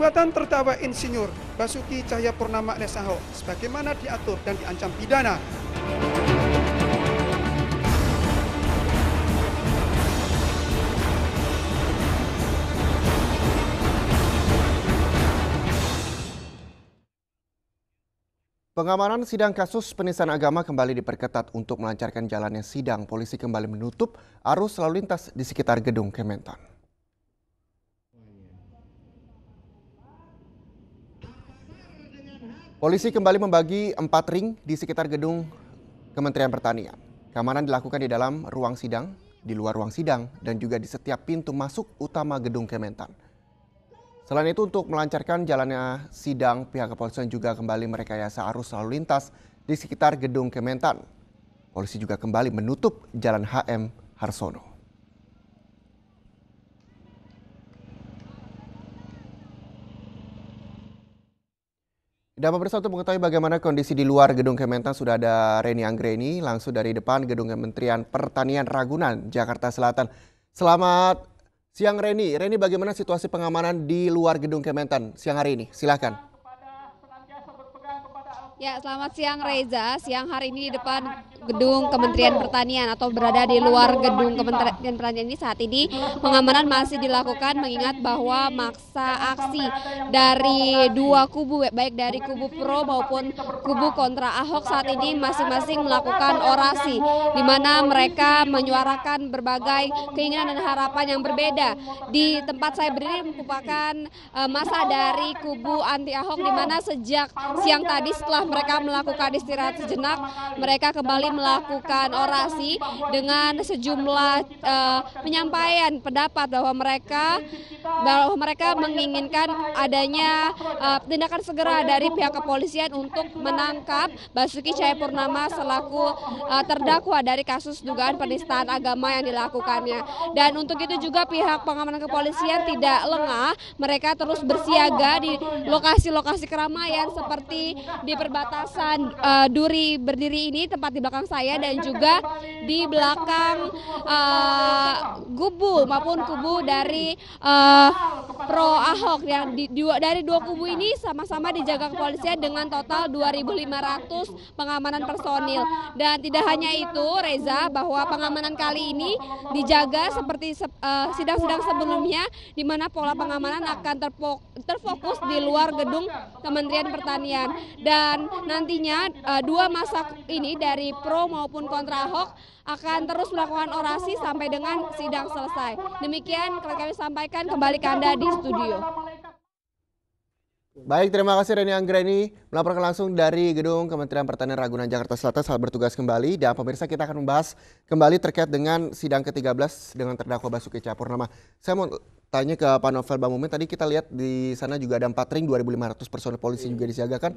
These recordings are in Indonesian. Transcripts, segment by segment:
Perbuatan terdakwa insinyur Basuki Cahaya Purnama alias Ahok sebagaimana diatur dan diancam pidana. Pengamanan sidang kasus penistaan agama kembali diperketat untuk melancarkan jalannya sidang. Polisi kembali menutup arus lalu lintas di sekitar gedung Kementan. Polisi kembali membagi empat ring di sekitar gedung Kementerian Pertanian. Keamanan dilakukan di dalam ruang sidang, di luar ruang sidang, dan juga di setiap pintu masuk utama gedung Kementan. Selain itu untuk melancarkan jalannya sidang, pihak kepolisian juga kembali merekayasa arus lalu lintas di sekitar gedung Kementan. Polisi juga kembali menutup jalan HM Harsono. Dan pemirsa untuk mengetahui bagaimana kondisi di luar gedung Kementan sudah ada Reni Anggreni langsung dari depan gedung Kementerian Pertanian Ragunan, Jakarta Selatan. Selamat siang Reni. Reni bagaimana situasi pengamanan di luar gedung Kementan siang hari ini? Silahkan. Ya, selamat siang Reza. Siang hari ini di depan gedung Kementerian Pertanian atau berada di luar gedung Kementerian Pertanian ini saat ini pengamanan masih dilakukan mengingat bahwa maksa aksi dari dua kubu baik dari kubu pro maupun kubu kontra Ahok saat ini masing-masing melakukan orasi di mana mereka menyuarakan berbagai keinginan dan harapan yang berbeda. Di tempat saya berdiri merupakan eh, masa dari kubu anti Ahok di mana sejak siang tadi setelah mereka melakukan istirahat sejenak, mereka kembali melakukan orasi dengan sejumlah uh, penyampaian pendapat bahwa mereka bahwa mereka menginginkan adanya uh, tindakan segera dari pihak kepolisian untuk menangkap Basuki Cahayapurnama selaku uh, terdakwa dari kasus dugaan penistaan agama yang dilakukannya. Dan untuk itu juga pihak pengamanan kepolisian tidak lengah, mereka terus bersiaga di lokasi-lokasi keramaian seperti di perbatasan perbatasan uh, Duri berdiri ini tempat di belakang saya dan juga di belakang uh, eh, Gubu maupun kubu dari uh, pro Ahok yang di, dua, dari dua kubu ini sama-sama dijaga kepolisian dengan total 2.500 pengamanan personil dan tidak hanya itu Reza bahwa pengamanan kali ini dijaga seperti sidang-sidang uh, sebelumnya di mana pola pengamanan akan terfokus di luar gedung Kementerian Pertanian dan nantinya uh, dua masa ini dari pro maupun kontra Ahok akan terus melakukan orasi sampai dengan sidang selesai. Demikian kami sampaikan kembali ke Anda di studio. Baik, terima kasih Reni Anggreni melaporkan langsung dari gedung Kementerian Pertanian Ragunan Jakarta Selatan. saat bertugas kembali dan pemirsa kita akan membahas kembali terkait dengan sidang ke-13 dengan terdakwa Basuki nama Saya mau tanya ke Pak Novel Bang Mumin, tadi kita lihat di sana juga ada 4 ring 2.500 personel polisi iya. juga disiagakan.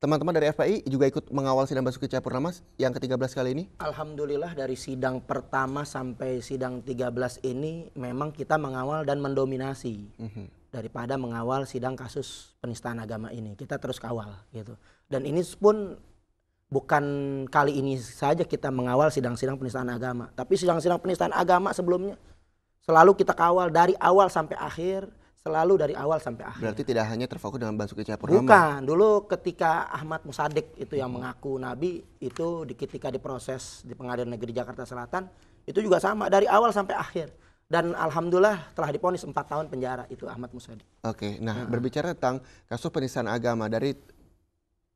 Teman-teman dari FPI juga ikut mengawal sidang Basuki Cahayapurnama yang ke-13 kali ini? Alhamdulillah dari sidang pertama sampai sidang 13 ini memang kita mengawal dan mendominasi. Mm -hmm. Daripada mengawal sidang kasus penistaan agama ini. Kita terus kawal gitu. Dan ini pun bukan kali ini saja kita mengawal sidang-sidang penistaan agama. Tapi sidang-sidang penistaan agama sebelumnya selalu kita kawal dari awal sampai akhir selalu dari awal sampai akhir. Berarti tidak hanya terfokus dengan Basuki Cahayapurnama. Bukan, dulu ketika Ahmad Musadik itu yang mengaku nabi itu di ketika diproses di Pengadilan Negeri Jakarta Selatan itu juga sama dari awal sampai akhir. Dan alhamdulillah telah diponis 4 tahun penjara itu Ahmad Musadik. Oke, nah hmm. berbicara tentang kasus penistaan agama dari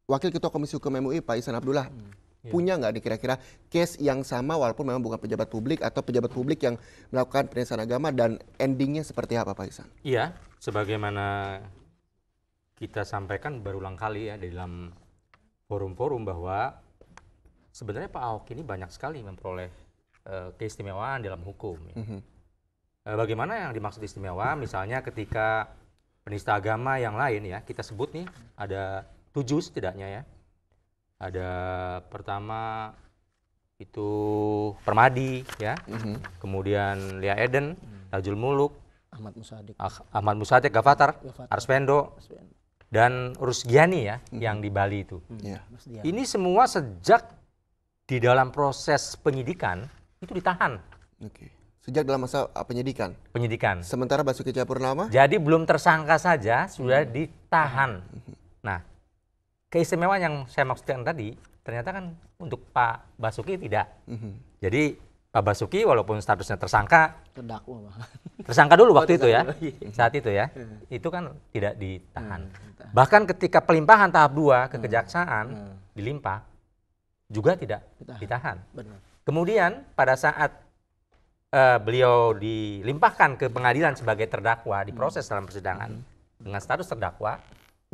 Wakil Ketua Komisi Hukum MUI Pak Isan Abdullah hmm Iya. Punya nggak nih kira kira case yang sama walaupun memang bukan pejabat publik atau pejabat publik yang melakukan penistaan agama dan endingnya seperti apa Pak Isan? Iya, sebagaimana kita sampaikan berulang kali ya dalam forum-forum bahwa sebenarnya Pak Ahok ini banyak sekali memperoleh uh, keistimewaan dalam hukum. Ya. Mm -hmm. uh, bagaimana yang dimaksud istimewa? Misalnya ketika penista agama yang lain ya, kita sebut nih ada tujuh setidaknya ya ada pertama itu Permadi ya mm-hmm. kemudian Lia Eden mm Muluk Ahmad Musadik ah, Ahmad Musadik Gavatar, Arspendo, dan Rusgiani ya mm-hmm. yang di Bali itu mm-hmm. ini semua sejak di dalam proses penyidikan itu ditahan okay. sejak dalam masa uh, penyidikan penyidikan sementara Basuki Cahayapurnama jadi belum tersangka saja sudah mm-hmm. ditahan mm-hmm. nah keistimewaan yang saya maksudkan tadi ternyata kan untuk Pak Basuki tidak. Mm-hmm. Jadi Pak Basuki walaupun statusnya tersangka, terdakwa tersangka dulu waktu itu ya, iya. saat itu ya, iya. itu kan tidak ditahan. Hmm. Bahkan ketika pelimpahan tahap dua ke kejaksaan hmm. dilimpah juga tidak ditahan. ditahan. Benar. Kemudian pada saat uh, beliau dilimpahkan ke pengadilan sebagai terdakwa diproses dalam persidangan mhm. dengan status terdakwa,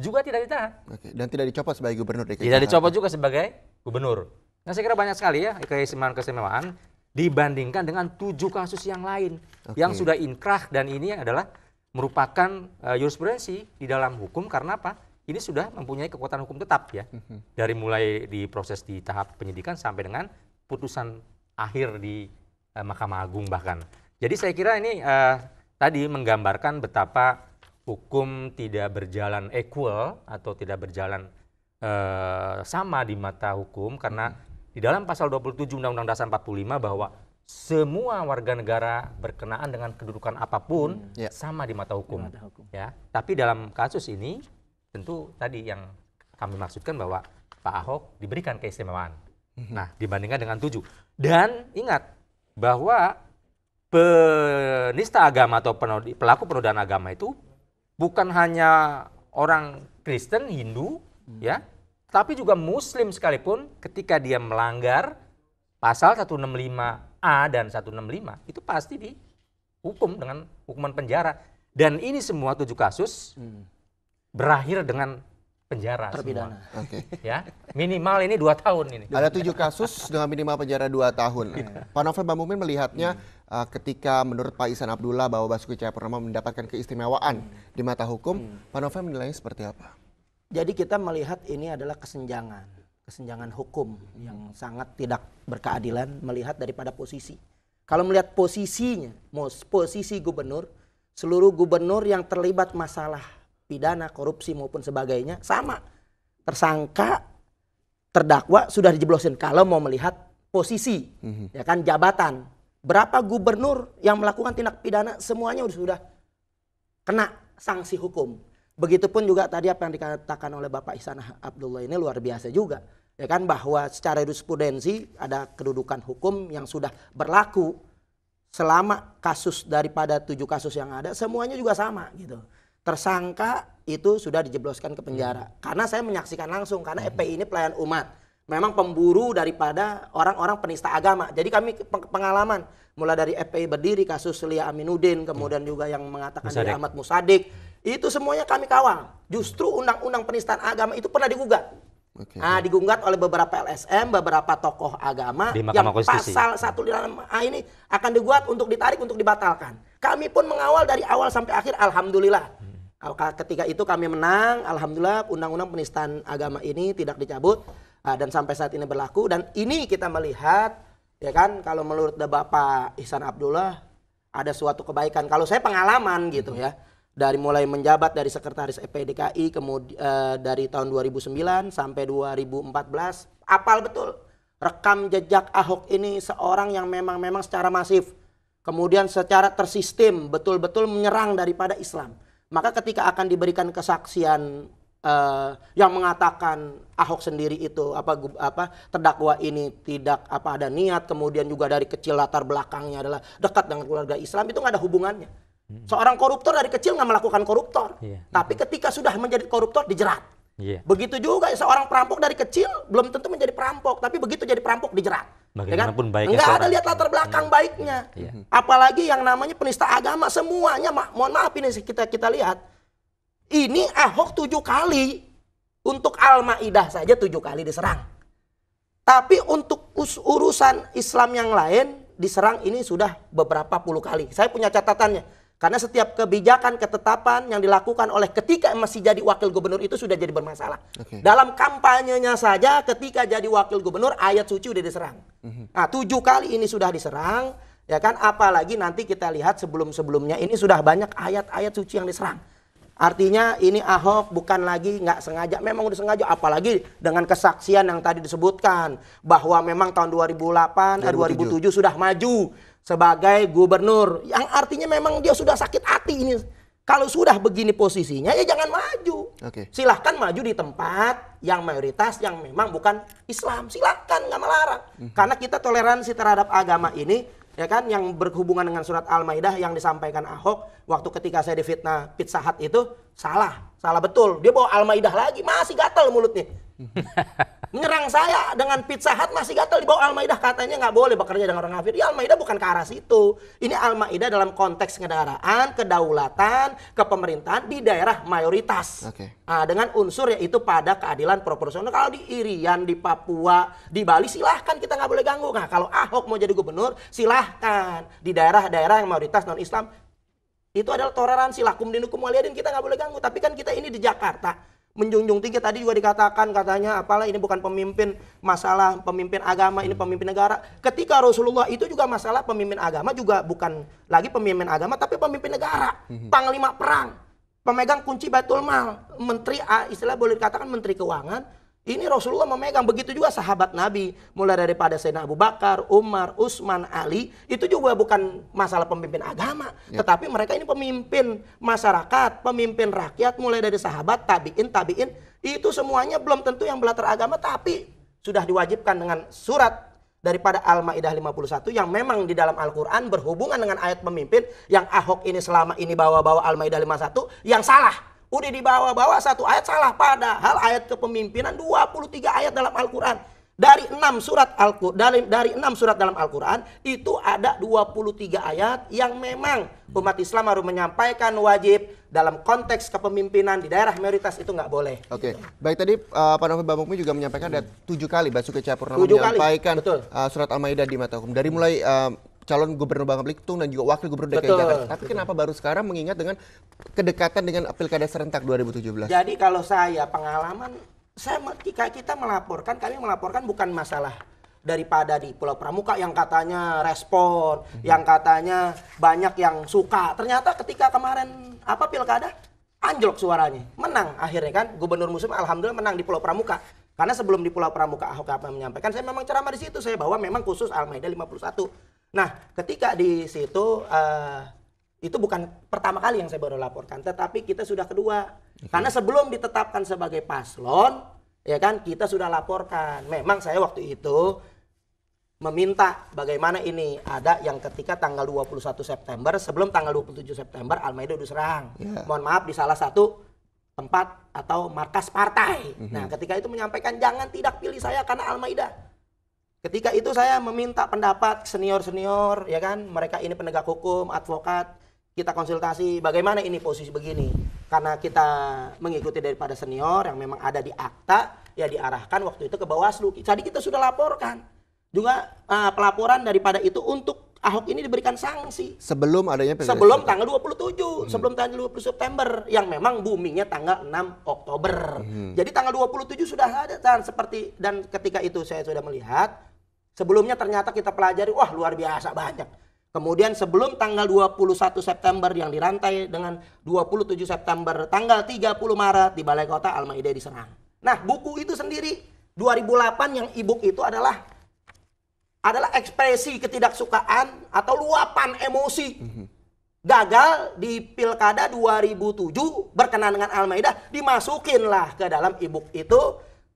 juga tidak ditahan. Oke, dan tidak dicopot sebagai gubernur DKI. Tidak dicopot juga sebagai gubernur. Nah, saya kira banyak sekali ya keistimewaan-keistimewaan dibandingkan dengan tujuh kasus yang lain Oke. yang sudah inkrah dan ini adalah merupakan uh, jurisprudensi di dalam hukum karena apa? Ini sudah mempunyai kekuatan hukum tetap ya. Mhm. Dari mulai diproses di tahap penyidikan sampai dengan putusan akhir di uh, Mahkamah Agung bahkan. Jadi saya kira ini uh, tadi menggambarkan betapa hukum tidak berjalan equal atau tidak berjalan uh, sama di mata hukum karena hmm. di dalam pasal 27 Undang-Undang Dasar 45 bahwa semua warga negara berkenaan dengan kedudukan apapun hmm. yeah. sama di mata hukum. Di mata hukum. Ya, tapi dalam kasus ini tentu tadi yang kami maksudkan bahwa Pak Ahok diberikan keistimewaan. Hmm. Nah, dibandingkan dengan tujuh. Dan ingat bahwa penista agama atau pelaku penodaan agama itu bukan hanya orang Kristen Hindu hmm. ya, tapi juga Muslim sekalipun ketika dia melanggar pasal 165A dan 165 itu pasti dihukum dengan hukuman penjara. Dan ini semua tujuh kasus hmm. berakhir dengan penjara terpidana. Semua. Okay. Ya, minimal ini dua tahun ini. Ada tujuh kasus dengan minimal penjara dua tahun. Iya. Pak Novel, Mbak Mumin melihatnya hmm uh, ketika menurut Pak Isan Abdullah bahwa Basuki Cahayapurnama mendapatkan keistimewaan hmm. di mata hukum, hmm. Pak Novel menilainya seperti apa? Jadi kita melihat ini adalah kesenjangan, kesenjangan hukum yang sangat tidak berkeadilan melihat daripada posisi. Kalau melihat posisinya, posisi gubernur, seluruh gubernur yang terlibat masalah pidana, korupsi maupun sebagainya sama. Tersangka, terdakwa sudah dijeblosin kalau mau melihat posisi, hmm. ya kan jabatan Berapa gubernur yang melakukan tindak pidana semuanya sudah kena sanksi hukum. Begitupun juga tadi apa yang dikatakan oleh Bapak Ihsan Abdullah ini luar biasa juga. Ya kan bahwa secara jurisprudensi ada kedudukan hukum yang sudah berlaku selama kasus daripada tujuh kasus yang ada semuanya juga sama gitu. Tersangka itu sudah dijebloskan ke penjara. Hmm. Karena saya menyaksikan langsung karena FPI hmm. e ini pelayan umat memang pemburu daripada orang-orang penista agama. Jadi kami pengalaman mulai dari FPI berdiri kasus Lia Aminuddin kemudian juga yang mengatakan Musadik. Ahmad Musadik itu semuanya kami kawal. Justru undang-undang penistaan agama itu pernah digugat. Okay. Nah, digugat oleh beberapa LSM, beberapa tokoh agama Di yang Konstitusi. pasal dalam A ini akan digugat untuk ditarik untuk dibatalkan. Kami pun mengawal dari awal sampai akhir alhamdulillah. Hmm. Ketika itu kami menang, alhamdulillah undang-undang penistaan agama ini tidak dicabut. Ah, dan sampai saat ini berlaku dan ini kita melihat ya kan kalau menurut Bapak Ihsan Abdullah ada suatu kebaikan kalau saya pengalaman gitu ya dari mulai menjabat dari sekretaris EPDKI kemudian eh, dari tahun 2009 sampai 2014 apal betul rekam jejak Ahok ini seorang yang memang memang secara masif kemudian secara tersistem betul-betul menyerang daripada Islam maka ketika akan diberikan kesaksian uh, yang mengatakan Ahok sendiri itu apa apa terdakwa ini tidak apa ada niat kemudian juga dari kecil latar belakangnya adalah dekat dengan keluarga Islam itu nggak ada hubungannya. Hmm. Seorang koruptor dari kecil nggak melakukan koruptor, yeah. tapi ketika sudah menjadi koruptor dijerat. Yeah. Begitu juga seorang perampok dari kecil belum tentu menjadi perampok, tapi begitu jadi perampok dijerat. Bagaimanapun ya kan? baiknya Enggak ada lihat latar belakang hmm. baiknya. Yeah. Apalagi yang namanya penista agama semuanya, ma mohon maaf ini kita kita lihat ini Ahok tujuh kali. Untuk Al-Ma'idah saja tujuh kali diserang. Tapi untuk urusan Islam yang lain diserang ini sudah beberapa puluh kali. Saya punya catatannya. Karena setiap kebijakan, ketetapan yang dilakukan oleh ketika masih jadi wakil gubernur itu sudah jadi bermasalah. Okay. Dalam kampanyenya saja ketika jadi wakil gubernur ayat suci sudah diserang. Mm -hmm. Nah tujuh kali ini sudah diserang, ya kan? Apalagi nanti kita lihat sebelum-sebelumnya ini sudah banyak ayat-ayat suci yang diserang. Artinya ini Ahok bukan lagi nggak sengaja, memang udah sengaja. Apalagi dengan kesaksian yang tadi disebutkan bahwa memang tahun 2008 2007, eh, 2007 sudah maju sebagai gubernur. Yang artinya memang dia sudah sakit hati ini. Kalau sudah begini posisinya ya jangan maju. Okay. Silahkan maju di tempat yang mayoritas yang memang bukan Islam. Silahkan nggak melarang. Mm -hmm. Karena kita toleransi terhadap agama ini ya kan yang berhubungan dengan surat Al-Maidah yang disampaikan Ahok waktu ketika saya difitnah Pizza Hut itu salah, salah betul. Dia bawa Al-Maidah lagi, masih gatal mulutnya. Hmm? nyerang saya dengan pizza hat masih gatel di bawah Al-Maidah katanya nggak boleh bekerja dengan orang kafir. Ya Al-Maidah bukan ke arah situ. Ini Al-Maidah dalam konteks kendaraan, kedaulatan, kepemerintahan di daerah mayoritas. Okay. Nah, dengan unsur yaitu pada keadilan proporsional. Kalau di Irian, di Papua, di Bali silahkan kita nggak boleh ganggu. Nah kalau Ahok mau jadi gubernur silahkan di daerah-daerah yang mayoritas non Islam itu adalah toleransi lakum dinukum waliyadin kita nggak boleh ganggu tapi kan kita ini di Jakarta menjunjung tinggi tadi juga dikatakan katanya apalah ini bukan pemimpin masalah pemimpin agama ini pemimpin negara ketika Rasulullah itu juga masalah pemimpin agama juga bukan lagi pemimpin agama tapi pemimpin negara mhm. panglima perang pemegang kunci Baitul Mal menteri istilah boleh dikatakan menteri keuangan ini Rasulullah memegang begitu juga sahabat Nabi, mulai daripada Sayyidina Abu Bakar, Umar, Utsman, Ali, itu juga bukan masalah pemimpin agama, ya. tetapi mereka ini pemimpin masyarakat, pemimpin rakyat, mulai dari sahabat, tabiin, tabiin, itu semuanya belum tentu yang belajar agama, tapi sudah diwajibkan dengan surat daripada Al-Maidah 51 yang memang di dalam Al-Qur'an berhubungan dengan ayat pemimpin yang Ahok ini selama ini bawa-bawa Al-Maidah 51 yang salah Udah dibawa-bawa satu ayat salah. Padahal ayat kepemimpinan 23 ayat dalam Al-Quran. Dari enam surat al dari, dari 6 surat dalam Al-Quran, itu ada 23 ayat yang memang umat Islam harus menyampaikan wajib dalam konteks kepemimpinan di daerah mayoritas itu nggak boleh. Oke, okay. baik tadi uh, Pak Novel Bambukmi juga menyampaikan hmm. ada tujuh kali Basuki Cahapurnama menyampaikan kali. Betul. Uh, surat Al-Maidah di mata hukum. Dari mulai uh, calon gubernur Bangka Belitung dan juga wakil gubernur DKI Jakarta. Tapi betul. kenapa baru sekarang mengingat dengan kedekatan dengan pilkada serentak 2017? Jadi kalau saya pengalaman, saya ketika kita melaporkan, kami melaporkan bukan masalah daripada di Pulau Pramuka yang katanya respon, mm-hmm. yang katanya banyak yang suka. Ternyata ketika kemarin apa pilkada anjlok suaranya, menang akhirnya kan Gubernur musim alhamdulillah menang di Pulau Pramuka. Karena sebelum di Pulau Pramuka Ahok apa menyampaikan, saya memang ceramah di situ saya bahwa memang khusus al-maidah 51 Nah, ketika di situ uh, itu bukan pertama kali yang saya baru laporkan, tetapi kita sudah kedua. Okay. Karena sebelum ditetapkan sebagai paslon, ya kan kita sudah laporkan. Memang saya waktu itu meminta bagaimana ini ada yang ketika tanggal 21 September sebelum tanggal 27 September Almeida udah serang. Yeah. Mohon maaf di salah satu tempat atau markas partai. Mm -hmm. Nah, ketika itu menyampaikan jangan tidak pilih saya karena Almeida Ketika itu saya meminta pendapat senior-senior, ya kan, mereka ini penegak hukum, advokat, kita konsultasi bagaimana ini posisi begini. Karena kita mengikuti daripada senior yang memang ada di akta, ya diarahkan waktu itu ke Bawaslu. Jadi kita sudah laporkan. Juga uh, pelaporan daripada itu untuk Ahok ini diberikan sanksi. Sebelum adanya PPS. Sebelum tanggal 27, hmm. sebelum tanggal 20 September yang memang boomingnya tanggal 6 Oktober. Hmm. Jadi tanggal 27 sudah ada dan seperti dan ketika itu saya sudah melihat Sebelumnya ternyata kita pelajari, wah luar biasa banyak. Kemudian sebelum tanggal 21 September yang dirantai dengan 27 September, tanggal 30 Maret di Balai Kota Al-Maidah diserang. Nah, buku itu sendiri 2008 yang e itu adalah adalah ekspresi ketidaksukaan atau luapan emosi. Mhm. Gagal di Pilkada 2007 berkenaan dengan Al-Maidah dimasukinlah ke dalam e itu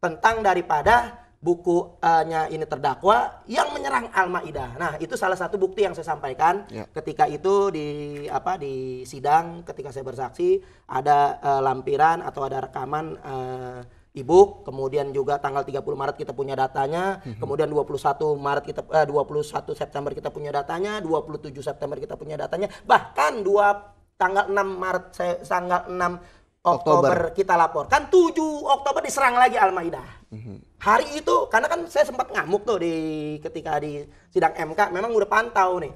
tentang daripada bukunya eh, ini terdakwa yang menyerang Al-Maidah. Nah, itu salah satu bukti yang saya sampaikan ya. ketika itu di apa di sidang ketika saya bersaksi ada uh, lampiran atau ada rekaman uh, e kemudian juga tanggal 30 Maret kita punya datanya, mm -hmm. kemudian 21 Maret kita eh, 21 September kita punya datanya, 27 September kita punya datanya, bahkan dua tanggal 6 Maret saya tanggal 6 Oktober, kita laporkan 7 Oktober diserang lagi Al-Maidah. Mm-hmm. Hari itu karena kan saya sempat ngamuk tuh di ketika di sidang MK memang udah pantau nih.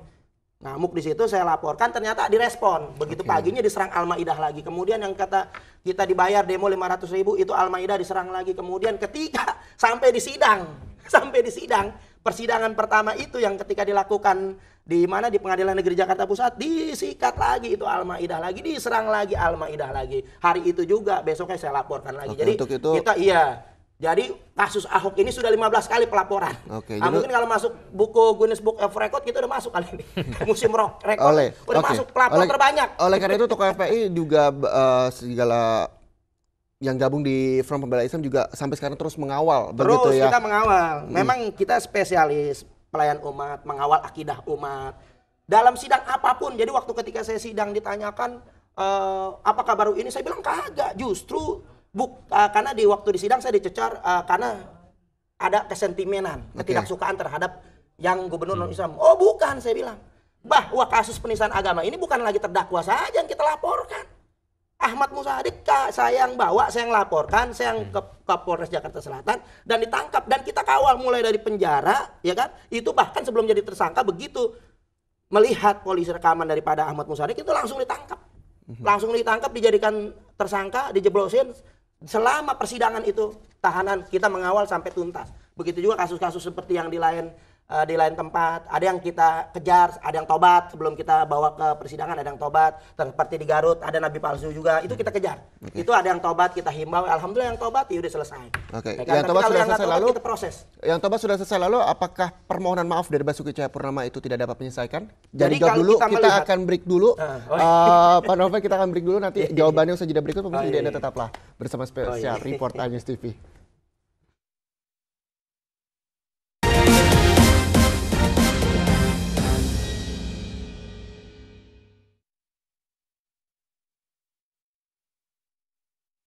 Ngamuk di situ saya laporkan ternyata direspon. Begitu okay. paginya diserang Al-Maidah lagi. Kemudian yang kata kita dibayar demo ratus ribu itu Al-Maidah diserang lagi. Kemudian ketika sampai di sidang, sampai di sidang persidangan pertama itu yang ketika dilakukan di mana di Pengadilan Negeri Jakarta Pusat disikat lagi itu Al-Maidah lagi, diserang lagi Al-Maidah lagi. Hari itu juga besoknya saya laporkan lagi. Oke, jadi untuk itu... kita iya jadi kasus Ahok ini sudah 15 kali pelaporan. Oke. nah, mungkin kalau masuk buku Guinness Book of Record kita udah masuk kali ini. Musim rock record. Oleh, udah masuk pelapor oleh, terbanyak. Oleh karena itu Toko FPI juga uh, segala yang gabung di Front Pembela Islam juga sampai sekarang terus mengawal terus begitu ya. kita mengawal. Mm. Memang hmm. kita spesialis pelayan umat, mengawal akidah umat. Dalam sidang apapun. Jadi waktu ketika saya sidang ditanyakan e, eh, apakah baru ini saya bilang kagak, justru buk uh, karena di waktu di sidang saya dicecar uh, karena ada kesentimenan, okay. ketidaksukaan terhadap yang gubernur mm. non hmm. Islam. Oh, bukan saya bilang. Bahwa kasus penistaan agama ini bukan lagi terdakwa saja yang kita laporkan Ahmad Musarika saya yang bawa, saya yang laporkan, saya yang hmm. ke Kapolres Jakarta Selatan dan ditangkap dan kita kawal mulai dari penjara, ya kan? Itu bahkan sebelum jadi tersangka begitu melihat polisi rekaman daripada Ahmad Musarik itu langsung ditangkap. Hmm. Langsung ditangkap dijadikan tersangka, dijeblosin selama persidangan itu tahanan kita mengawal sampai tuntas. Begitu juga kasus-kasus seperti yang di lain uh, di lain tempat. Ada yang kita kejar, ada yang tobat sebelum kita bawa ke persidangan, ada yang tobat. Seperti di Garut ada nabi palsu juga, itu kita kejar. Okay. Itu ada yang tobat kita himbau, alhamdulillah yang tobat ya udah selesai. Oke. Okay. Ya yang tobat sudah selesai lalu kita proses. Yang tobat sudah selesai lalu apakah permohonan maaf dari Basuki Cahayapurnama itu tidak dapat menyelesaikan? Jadi, Jadi dulu, kita, kita akan break dulu. Uh, oh. uh, Pak Novel kita akan break dulu nanti jawabannya usah jeda berikut pemirsa oh, iya. Anda iya. tetaplah bersama spesial oh, iya. iya. report News TV.